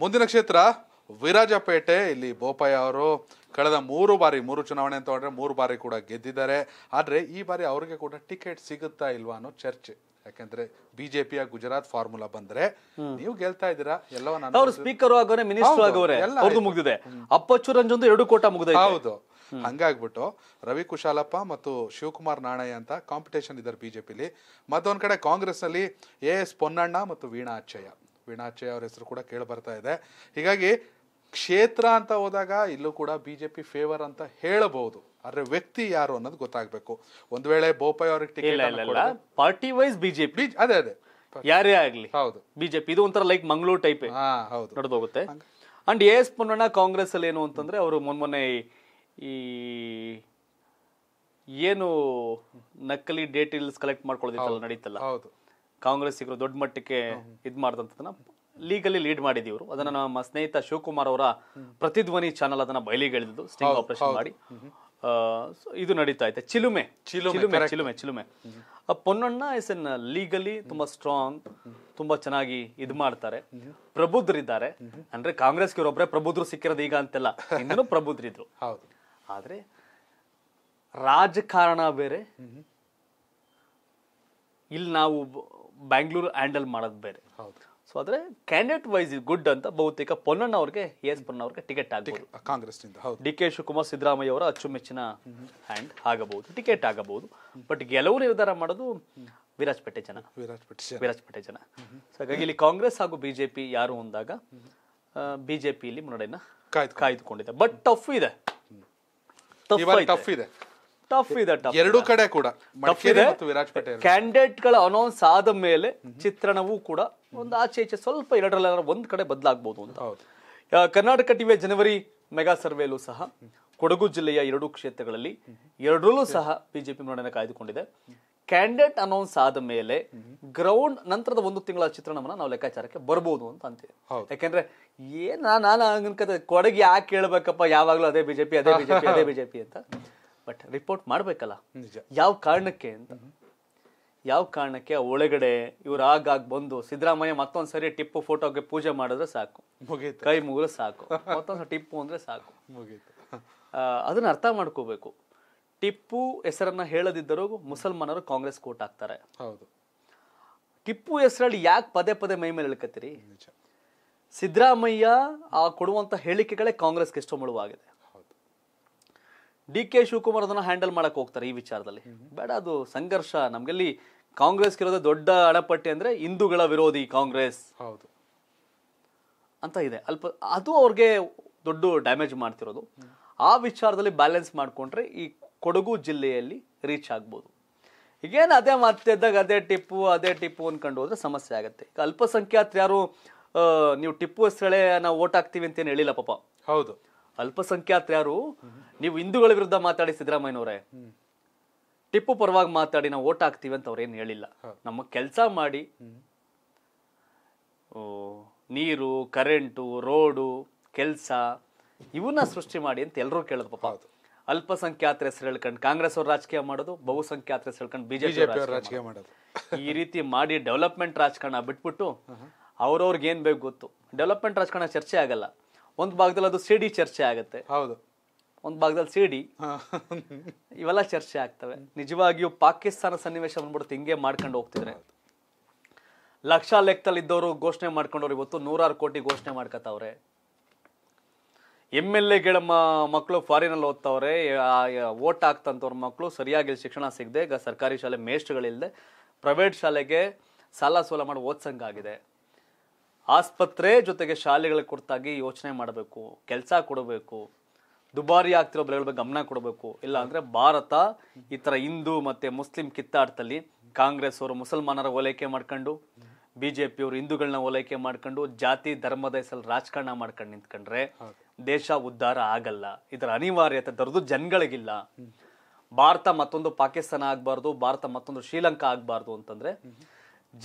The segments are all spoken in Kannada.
ಮುಂದಿನ ಕ್ಷೇತ್ರ ವಿರಾಜಪೇಟೆ ಇಲ್ಲಿ ಬೋಪಯ್ಯ ಅವರು ಕಳೆದ ಮೂರು ಬಾರಿ ಮೂರು ಚುನಾವಣೆ ಅಂತ ಮೂರು ಬಾರಿ ಕೂಡ ಗೆದ್ದಿದ್ದಾರೆ ಆದರೆ ಈ ಬಾರಿ ಅವರಿಗೆ ಕೂಡ ಟಿಕೆಟ್ ಸಿಗುತ್ತಾ ಇಲ್ವಾ ಅನ್ನೋ ಚರ್ಚೆ ಯಾಕಂದ್ರೆ ಬಿಜೆಪಿಯ ಗುಜರಾತ್ ಫಾರ್ಮುಲಾ ಬಂದ್ರೆ ನೀವು ಗೆಲ್ತಾ ಇದ್ದೀರಾ ಎಲ್ಲವನ್ನ ಅವರು ಸ್ಪೀಕರ್ ಆಗೋರೆ ಮಿನಿಸ್ಟರ್ ಆಗೋರೆ ಅವ್ರದ್ದು ಮುಗಿದಿದೆ ಅಪ್ಪಚ್ಚು ರಂಜೊಂದು ಎರಡು ಕೋಟ ಮುಗಿದ ಹೌದು ಹಂಗಾಗ್ಬಿಟ್ಟು ರವಿ ಕುಶಾಲಪ್ಪ ಮತ್ತು ಶಿವಕುಮಾರ್ ನಾಣಯ್ಯ ಅಂತ ಕಾಂಪಿಟೇಷನ್ ಇದ್ದಾರೆ ಬಿಜೆಪಿಲಿ ಮತ್ತೊಂದ್ ಕಡೆ ಕಾಂಗ್ರೆಸ್ ಅಲ್ಲಿ ಎ ಎಸ್ ಪೊನ್ನಣ್ಣ ಮತ್ತು ವೀಣಾ ಅಚ್ಚಯ್ಯ ವೀಣಾಚೆ ಅವ್ರ ಹೆಸರು ಕೂಡ ಕೇಳಿ ಬರ್ತಾ ಇದೆ ಹೀಗಾಗಿ ಕ್ಷೇತ್ರ ಅಂತ ಹೋದಾಗ ಇಲ್ಲೂ ಕೂಡ ಬಿ ಜೆ ಪಿ ಫೇವರ್ ಅಂತ ಹೇಳಬಹುದು ಆದ್ರೆ ವ್ಯಕ್ತಿ ಯಾರು ಅನ್ನೋದು ಗೊತ್ತಾಗ್ಬೇಕು ಒಂದ್ ವೇಳೆ ಬೋಪಾಯ್ ಅವ್ರಿಗೆ ಟಿಕೆಟ್ ಪಾರ್ಟಿ ವೈಸ್ ಬಿಜೆಪಿ ಅದೇ ಅದೇ ಯಾರೇ ಆಗ್ಲಿ ಹೌದು ಬಿಜೆಪಿ ಇದು ಒಂಥರ ಲೈಕ್ ಮಂಗಳೂರು ಟೈಪ್ ಹೌದು ನಡೆದೋಗುತ್ತೆ and A S Ponnanna Congress ಅಲ್ಲಿ ಏನು ಅಂತಂದ್ರೆ ಅವರು ಮೊನ್ನೆ ಈ ಏನು ನಕಲಿ ಡೇಟೇಲ್ಸ್ ಕಲೆಕ್ಟ್ ಮಾಡ್ಕೊಳ್ಳೋದಿತ್ತಲ್ಲ ನಡೀತಲ್ಲ ಹೌದು ಕಾಂಗ್ರೆಸ್ಸಿಗರು ದೊಡ್ಡ ಮಟ್ಟಕ್ಕೆ ಇದು ಮಾಡಿದಂಥದ್ದನ್ನ ಲೀಗಲಿ ಲೀಡ್ ಮಾಡಿದೀವಿ ಅದನ್ನ ನಮ್ಮ ಸ್ನೇಹಿತ ಶಿವಕುಮಾರ್ ಅವರ ಪ್ರತಿಧ್ವನಿ ಚಾನಲ್ ಅದನ್ನ ಬಯಲಿಗೆಳೆದಿದ್ದು ಸ್ಟಿಂಗ್ ಆಪರೇಷನ್ ಮಾಡಿ ಇದು ನಡೀತಾ ಇದೆ Chilume Chilume Chilume Chilume Ponnanna S N legally ತುಂಬಾ ಸ್ಟ್ರಾಂಗ್ ತುಂಬಾ ಚೆನ್ನಾಗಿ ಇದು ಮಾಡ್ತಾರೆ ಪ್ರಬುದ್ಧರಿದ್ದಾರೆ ಅಂದ್ರೆ ಕಾಂಗ್ರೆಸ್ಗೆ ಇರೋಬ್ರೆ ಪ್ರಬುದ್ಧರು ಸಿಕ್ಕಿರೋದು ಈಗ ಅಂತೆಲ್ಲ ಇನ್ನೂ ಪ್ರಬುದ್ಧರಿದ್ರು ಆದ್ರೆ ರಾಜಕಾರಣ ಬೇರೆ ಇಲ್ಲಿ ನಾವು ಬ್ಯಾಂಗ್ಳೂರು ಹ್ಯಾಂಡಲ್ ಮಾಡೋದು ಬೇರೆ ಸೊ ಆದರೆ ಕ್ಯಾಂಡಿಡೇಟ್ ವೈಸ್ ಗುಡ್ ಅಂತ ಬಹುತೇಕ ಪೊನ್ನಣ್ಣ ಅವ್ರಿಗೆ ಎಸ್ ಪೊನ್ನ ಅವ್ರಿಗೆ ಟಿಕೆಟ್ ಆಗಬಹುದು ಕಾಂಗ್ರೆಸ್ ಡಿ ಕೆ ಶಿವಕುಮಾರ್ ಸಿದ್ದರಾಮಯ್ಯ ಅವರ ಅಚ್ಚುಮೆಚ್ಚಿನ ಹ್ಯಾಂಡ್ ಆಗಬಹುದು ಟಿಕೆಟ್ ಆಗಬಹುದು ಬಟ್ ಗೆಲುವು ನಿರ್ಧಾರ ಮಾಡೋದು ವಿರಾಜ್ಪೇಟೆ ಜನ ವಿರಾಜ್ಪೇಟೆ ಜನ ಸೊ ಹಾಗಾಗಿ ಇಲ್ಲಿ ಕಾಂಗ್ರೆಸ್ ಹಾಗೂ ಬಿಜೆಪಿ ಯಾರು ಅಂದಾಗ ಇಲ್ಲಿ ಮುನ್ನಡೆಯನ್ನ ಕಾಯ್ದುಕೊಂಡಿದೆ ಬಟ್ ಟಫ್ ಇದೆ ಟಫ್ ಇದೆ ಟಫ್ ಇದೆ ಟಫ್ ಎರಡು ಕಡೆ ಕೂಡ ಮತ್ತು ಕ್ಯಾಂಡಿಡೇಟ್ ಗಳ ಅನೌನ್ಸ್ ಆದ ಮೇಲೆ ಚಿತ್ರಣವೂ ಕೂಡ ಒಂದು ಆಚೆ ಈಚೆ ಸ್ವಲ್ಪ ಎರಡರಲ್ಲಿ ಒಂದ್ ಕಡೆ ಬದಲಾಗಬಹುದು ಅಂತ ಕರ್ನಾಟಕ ಟಿವಿಯ ಜನವರಿ ಮೆಗಾ ಸರ್ವೇಲೂ ಸಹ ಕೊಡಗು ಜಿಲ್ಲೆಯ ಎರಡು ಕ್ಷೇತ್ರಗಳಲ್ಲಿ ಎರಡರಲ್ಲೂ ಸಹ ಬಿಜೆಪಿ ಮುನ್ನಡೆ ಕಾಯ್ದುಕೊಂಡಿದೆ ಕ್ಯಾಂಡಿಡೇಟ್ ಅನೌನ್ಸ್ ಆದ ಮೇಲೆ ಗ್ರೌಂಡ್ ನಂತರದ ಒಂದು ತಿಂಗಳ ಚಿತ್ರಣವನ್ನ ನಾವು ಲೆಕ್ಕಾಚಾರಕ್ಕೆ ಬರಬಹುದು ಅಂತ ಅಂತೀವಿ ಯಾಕೆಂದ್ರೆ ಏನ್ ನಾನು ಕೊಡಗಿ ಯಾಕೆ ಕೇಳ್ಬೇಕಪ್ಪ ಯಾವಾಗ್ಲೂ ಅದೇ ಬಿಜೆಪಿ ಅದೇ ಬಿಜೆಪಿ ಅದೇ ಬಿಜೆಪಿ ಅಂತ ಬಟ್ ರಿಪೋರ್ಟ್ ಮಾಡಬೇಕಲ್ಲ ಯಾವ ಕಾರಣಕ್ಕೆ ಅಂತ ಯಾವ ಕಾರಣಕ್ಕೆ ಒಳಗಡೆ ಇವ್ರು ಆಗಾಗ ಬಂದು ಸಿದ್ದರಾಮಯ್ಯ ಮತ್ತೊಂದ್ಸರಿ ಟಿಪ್ಪು ಫೋಟೋಗೆ ಪೂಜೆ ಮಾಡಿದ್ರೆ ಸಾಕು ಕೈ ಮುಗಿದ್ರೆ ಸಾಕು ಮತ್ತೊಂದ್ಸರಿ ಟಿಪ್ಪು ಅಂದ್ರೆ ಸಾಕು ಅದನ್ನ ಅರ್ಥ ಮಾಡ್ಕೋಬೇಕು ಟಿಪ್ಪು ಹೆಸರನ್ನ ಹೇಳದಿದ್ದರೂ ಮುಸಲ್ಮಾನರು ಕಾಂಗ್ರೆಸ್ ಕೋಟ್ ಆಗ್ತಾರೆ ಹೌದು ಟಿಪ್ಪು ಹೆಸರಲ್ಲಿ ಯಾಕೆ ಪದೇ ಪದೇ ಮೈ ಮೇಲೆ ಇಳ್ಕತ್ತೀರಿ ಸಿದ್ದರಾಮಯ್ಯ ಆ ಕೊಡುವಂತ ಹೇಳಿಕೆಗಳೇ ಕಾಂಗ್ರೆಸ್ಗೆ ಎಷ್ಟೋ ಮುಳುವಾಗಿದೆ ಡಿ ಕೆ ಶಿವಕುಮಾರ್ ಅದನ್ನ ಹ್ಯಾಂಡಲ್ ಮಾಡಕ್ ಹೋಗ್ತಾರೆ ಈ ವಿಚಾರದಲ್ಲಿ ಬೇಡ ಅದು ಸಂಘರ್ಷ ನಮ್ಗೆಲ್ಲಿ ಕಾಂಗ್ರೆಸ್ ಇರೋದೇ ದೊಡ್ಡ ಅಡಪಟ್ಟೆ ಅಂದ್ರೆ ಹಿಂದೂಗಳ ವಿರೋಧಿ ಕಾಂಗ್ರೆಸ್ ಹೌದು ಅಂತ ಇದೆ ಅಲ್ಪ ಅದು ಅವ್ರಿಗೆ ದೊಡ್ಡ ಡ್ಯಾಮೇಜ್ ಮಾಡ್ತಿರೋದು ಆ ವಿಚಾರದಲ್ಲಿ ಬ್ಯಾಲೆನ್ಸ್ ಮಾಡಿಕೊಂಡ್ರೆ ಈ ಕೊಡಗು ಜಿಲ್ಲೆಯಲ್ಲಿ ರೀಚ್ ಆಗ್ಬೋದು ಈಗೇನು ಅದೇ ಮಾತಿದ್ದಾಗ ಅದೇ ಟಿಪ್ಪು ಅದೇ ಟಿಪ್ಪು ಅನ್ಕೊಂಡು ಹೋದ್ರೆ ಸಮಸ್ಯೆ ಆಗುತ್ತೆ ಈಗ ಅಲ್ಪಸಂಖ್ಯಾತರು ಯಾರು ನೀವು ಟಿಪ್ಪು ಹೆಸರಳೆ ನಾವು ಓಟ್ ಹಾಕ್ತೀವಿ ಅಂತೇನು ಹೇಳಿಲ್ಲ ಪಾಪ ಹೌದು ಯಾರು ನೀವು ಹಿಂದೂಗಳ ವಿರುದ್ಧ ಮಾತಾಡಿ ಸಿದ್ದರಾಮಯ್ಯನವರೇ ಟಿಪ್ಪು ಪರವಾಗಿ ಮಾತಾಡಿ ನಾವು ಓಟ್ ಹಾಕ್ತೀವಿ ಅಂತ ಅವ್ರೇನು ಹೇಳಿಲ್ಲ ನಮ್ಮ ಕೆಲಸ ಮಾಡಿ ನೀರು ಕರೆಂಟು ರೋಡು ಕೆಲಸ ಇವನ್ನ ಸೃಷ್ಟಿ ಮಾಡಿ ಅಂತ ಎಲ್ಲರೂ ಕೇಳೋದು ಪಾಪ ಅಲ್ಪಸಂಖ್ಯಾತರ ಹೆಸರು ಹೇಳ್ಕೊಂಡು ಕಾಂಗ್ರೆಸ್ ಅವ್ರು ರಾಜಕೀಯ ಮಾಡೋದು ಬಹುಸಂಖ್ಯಾತರ ಹೆಸರು ಹೇಳ್ಕೊಂಡು ಬಿಜೆಪಿ ರಾಜಕೀಯ ಮಾಡೋದು ಈ ರೀತಿ ಮಾಡಿ ಡೆವಲಪ್ಮೆಂಟ್ ರಾಜಕಾರಣ ಬಿಟ್ಬಿಟ್ಟು ಅವ್ರವ್ರಿಗೆ ಏನು ಬೇಕು ಗೊತ್ತು ಡೆವಲಪ್ಮೆಂಟ್ ರಾಜಕಾರಣ ಚರ್ಚೆ ಆಗಲ್ಲ ಒಂದು ಭಾಗದಲ್ಲಿ ಅದು ಸಿಡಿ ಚರ್ಚೆ ಆಗುತ್ತೆ ಹೌದು ಒಂದು ಭಾಗದಲ್ಲಿ ಸಿಡಿ ಇವೆಲ್ಲ ಚರ್ಚೆ ಆಗ್ತವೆ ನಿಜವಾಗಿಯೂ ಪಾಕಿಸ್ತಾನ ಸನ್ನಿವೇಶ ಬಂದ್ಬಿಡುತ್ತೆ ಹಿಂಗೆ ಮಾಡ್ಕೊಂಡು ಹೋಗ್ತಿದ್ರೆ ಲಕ್ಷ ಲೆಕ್ಕದಲ್ಲಿ ಇದ್ದವರು ಘೋಷಣೆ ಮಾಡ್ಕೊಂಡವ್ರು ಇವತ್ತು ನೂರಾರು ಕೋಟಿ ಘೋಷಣೆ ಮಾಡ್ಕೊತಾವ್ರೆ ಎಮ್ ಎಲ್ ಎಗಳ ಮಕ್ಕಳು ಫಾರಿನಲ್ಲಿ ಓದ್ತವ್ರೆ ಓಟ್ ಆಗ್ತಂತವ್ರ ಮಕ್ಕಳು ಸರಿಯಾಗಿ ಶಿಕ್ಷಣ ಸಿಗದೆ ಈಗ ಸರ್ಕಾರಿ ಶಾಲೆ ಮೇಸ್ಟ್ಗಳಿಲ್ಲದೆ ಪ್ರೈವೇಟ್ ಶಾಲೆಗೆ ಸಾಲ ಸೋಲ ಮಾಡಿ ಓದ್ಸಂಗಾಗಿದೆ ಆಸ್ಪತ್ರೆ ಜೊತೆಗೆ ಶಾಲೆಗಳಿಗೆ ಕುರಿತಾಗಿ ಯೋಚನೆ ಮಾಡಬೇಕು ಕೆಲಸ ಕೊಡಬೇಕು ದುಬಾರಿ ಆಗ್ತಿರೋ ಬೆಲೆಗಳ ಬಗ್ಗೆ ಗಮನ ಕೊಡಬೇಕು ಇಲ್ಲ ಅಂದ್ರೆ ಭಾರತ ಈ ಥರ ಹಿಂದೂ ಮತ್ತು ಮುಸ್ಲಿಂ ಕಿತ್ತಾಡ್ತಲ್ಲಿ ಕಾಂಗ್ರೆಸ್ ಅವರು ಮುಸಲ್ಮಾನರ ಓಲೈಕೆ ಮಾಡ್ಕೊಂಡು ಬಿ ಜೆ ಪಿಯವರು ಹಿಂದೂಗಳನ್ನ ಓಲೈಕೆ ಮಾಡ್ಕೊಂಡು ಜಾತಿ ಧರ್ಮದ ಹೆಸರಲ್ಲಿ ರಾಜಕಾರಣ ಮಾಡ್ಕೊಂಡು ನಿಂತ್ಕೊಂಡ್ರೆ ದೇಶ ಉದ್ಧಾರ ಆಗಲ್ಲ ಇದರ ಅನಿವಾರ್ಯತೆ ದೊರೆದು ಜನಗಳಿಗಿಲ್ಲ ಭಾರತ ಮತ್ತೊಂದು ಪಾಕಿಸ್ತಾನ ಆಗ್ಬಾರ್ದು ಭಾರತ ಮತ್ತೊಂದು ಶ್ರೀಲಂಕಾ ಆಗ್ಬಾರ್ದು ಅಂತಂದ್ರೆ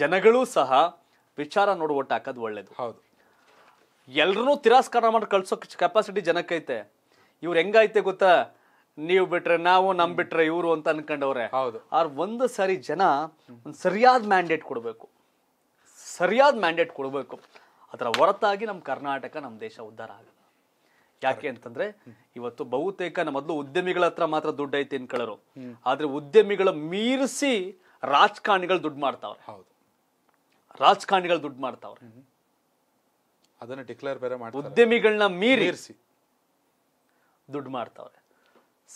ಜನಗಳು ಸಹ ವಿಚಾರ ನೋಡಿ ಒಟ್ಟು ಹಾಕೋದು ಒಳ್ಳೇದು ಹೌದು ಎಲ್ರೂ ತಿರಸ್ಕಾರ ಮಾಡಿ ಕಳ್ಸೋ ಕೆಪಾಸಿಟಿ ಜನಕ್ಕೈತೆ ಇವ್ರು ಹೆಂಗೈತೆ ಗೊತ್ತಾ ನೀವು ಬಿಟ್ರೆ ನಾವು ನಮ್ ಬಿಟ್ರೆ ಇವರು ಅಂತ ಅನ್ಕೊಂಡವ್ರೆ ಹೌದು ಆರ್ ಒಂದು ಸಾರಿ ಜನ ಒಂದು ಸರಿಯಾದ ಮ್ಯಾಂಡೇಟ್ ಕೊಡಬೇಕು ಸರಿಯಾದ ಮ್ಯಾಂಡೇಟ್ ಕೊಡಬೇಕು ಅದರ ಹೊರತಾಗಿ ನಮ್ಮ ಕರ್ನಾಟಕ ನಮ್ಮ ದೇಶ ಉದ್ಧಾರ ಆಗಲ್ಲ ಯಾಕೆ ಅಂತಂದ್ರೆ ಇವತ್ತು ಬಹುತೇಕ ನಮ್ಮ ಮೊದಲು ಉದ್ಯಮಿಗಳ ಹತ್ರ ಮಾತ್ರ ದುಡ್ಡು ಐತೆ ಅನ್ಕೊಳ್ಳೋರು ಆದ್ರೆ ಉದ್ಯಮಿಗಳ ಮೀರಿಸಿ ರಾಜಕಾರಣಿಗಳು ದುಡ್ಡು ಮಾಡ್ತಾವ್ರೆ ಹೌದು ರಾಜಕಾರಣಿಗಳು ದುಡ್ಡು ಮಾಡ್ತಾವ್ರೆ ಅದನ್ನ ಡಿಕ್ಲೇರ್ ಬೇರೆ ಮಾಡಿ ಉದ್ಯಮಿಗಳನ್ನ ಮೀರಿಸಿ ದುಡ್ಡು ಮಾಡ್ತಾವ್ರೆ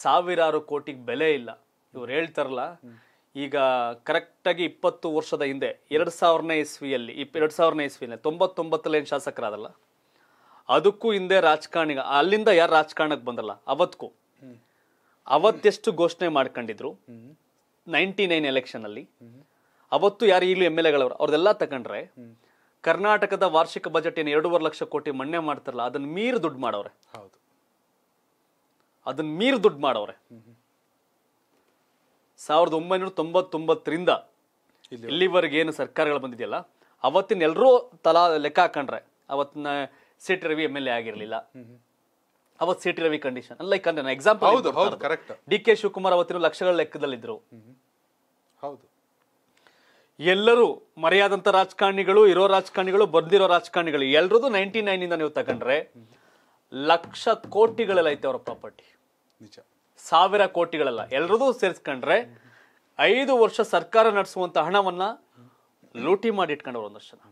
ಸಾವಿರಾರು ಕೋಟಿಗೆ ಬೆಲೆ ಇಲ್ಲ ಇವ್ರು ಹೇಳ್ತಾರಲ್ಲ ಈಗ ಕರೆಕ್ಟಾಗಿ ಇಪ್ಪತ್ತು ವರ್ಷದ ಹಿಂದೆ ಎರಡು ಸಾವಿರನೇ ಇಸ್ವಿಯಲ್ಲಿ ಎರಡ್ ಎರಡು ಸಾವಿರನೇ ಇಸ್ವಿಯಲ್ಲಿ ತೊಂಬತ್ತೊಂಬತ್ತಲ್ಲಿ ಶಾಸಕರಾದಲ್ಲ ಅದಕ್ಕೂ ಹಿಂದೆ ರಾಜಕಾರಣಿಗ ಅಲ್ಲಿಂದ ಯಾರು ರಾಜಕಾರಣಕ್ಕೆ ಬಂದಲ್ಲ ಅವತ್ತಕ್ಕೂ ಅವತ್ತೆಷ್ಟು ಘೋಷಣೆ ಮಾಡ್ಕೊಂಡಿದ್ರು ನೈಂಟಿ ನೈನ್ ಎಲೆಕ್ಷನಲ್ಲಿ ಅವತ್ತು ಯಾರು ಈಗಲೂ ಎಮ್ ಎಲ್ ಎಗಳವ್ರು ಅವ್ರದೆಲ್ಲ ತಗೊಂಡ್ರೆ ಕರ್ನಾಟಕದ ವಾರ್ಷಿಕ ಬಜೆಟ್ ಏನು ಎರಡೂವರೆ ಲಕ್ಷ ಕೋಟಿ ಮಣ್ಣೆ ಮಾಡ್ತಾರಲ್ಲ ಅದನ್ನ ಮೀರ್ ದುಡ್ಡು ಮಾಡವ್ರೆ ಹೌದು ಅದನ್ನ ಮೀರ್ ದುಡ್ಡು ಮಾಡವ್ರೆ ಸಾವಿರದ ಒಂಬೈನೂರ ತೊಂಬತ್ತೊಂಬತ್ತರಿಂದ ಇಲ್ಲಿವರೆಗೆ ಏನು ಸರ್ಕಾರಗಳು ಬಂದಿದೆಯಲ್ಲ ಅವತ್ತಿನ ಎಲ್ಲರೂ ತಲಾ ಲೆಕ್ಕ ಹಾಕೊಂಡ್ರೆ ಅವತ್ತಿನ C Ravi M L A ಆಗಿರಲಿಲ್ಲ ಅವತ್ತ ಸಿಟಿ ರವಿ ಕಂಡೀಷನ್ ಲೈಕ್ ಅಂದ್ರೆ ಎಕ್ಸಾಂಪಲ್ ಡಿ ಕೆ ಶಿವಕುಮಾರ್ ಅವತ್ತಿನ ಲಕ್ಷಗಳ ಲೆಕ್ಕದಲ್ಲಿದ್ರು ಹೌದು ಎಲ್ಲರೂ ಮರೆಯಾದಂಥ ರಾಜಕಾರಣಿಗಳು ಇರೋ ರಾಜಕಾರಣಿಗಳು ಬಂದಿರೋ ರಾಜಕಾರಣಿಗಳು ಎಲ್ಲರದು ನೈಂಟಿ ಇಂದ ನೀವು ತಗೊಂಡ್ರೆ ಲಕ್ಷ ಕೋಟಿಗಳೆಲ್ಲ ಐತೆ ಅವರ ಪ್ರಾಪರ್ಟಿ ನಿಜ ಸಾವಿರ ಕೋಟಿಗಳೆಲ್ಲ ಎಲ್ರದ್ದು ಸೇರಿಸ್ಕೊಂಡ್ರೆ ಐದು ವರ್ಷ ಸರ್ಕಾರ ನಡೆಸುವಂಥ ಹಣವನ್ನು ಲೂಟಿ ಮಾಡಿ ಇಟ್ಕೊಂಡವ್ರು ಒಂದಷ್ಟು ಜನ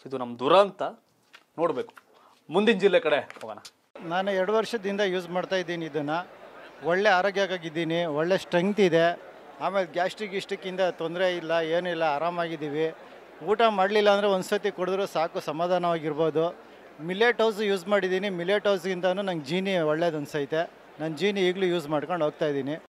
ಸೊ ಇದು ನಮ್ಮ ದುರಂತ ನೋಡಬೇಕು ಮುಂದಿನ ಜಿಲ್ಲೆ ಕಡೆ ಹೋಗೋಣ ನಾನು ಎರಡು ವರ್ಷದಿಂದ ಯೂಸ್ ಮಾಡ್ತಾ ಇದ್ದೀನಿ ಇದನ್ನು ಒಳ್ಳೆ ಆರೋಗ್ಯಕ್ಕಾಗಿದ್ದೀನಿ ಒಳ್ಳೆ ಸ್ಟ್ರೆಂಗ್ತ್ ಇದೆ ಆಮೇಲೆ ಗ್ಯಾಸ್ಟಿಕ್ ಇಷ್ಟಕ್ಕಿಂತ ತೊಂದರೆ ಇಲ್ಲ ಏನಿಲ್ಲ ಆರಾಮಾಗಿದ್ದೀವಿ ಊಟ ಮಾಡಲಿಲ್ಲ ಅಂದರೆ ಒಂದು ಸತಿ ಕುಡಿದ್ರೂ ಸಾಕು ಸಮಾಧಾನವಾಗಿರ್ಬೋದು ಮಿಲೆಟ್ ಹೌಸ್ ಯೂಸ್ ಮಾಡಿದ್ದೀನಿ ಮಿಲೆಟ್ ಹೌಸ್ಗಿಂತ ನಂಗೆ ಜೀನಿ ಒಳ್ಳೇದು ಅನ್ಸೈತೆ ನಾನು ಜೀನಿ ಈಗಲೂ ಯೂಸ್ ಮಾಡ್ಕೊಂಡು ಹೋಗ್ತಾಯಿದ್ದೀನಿ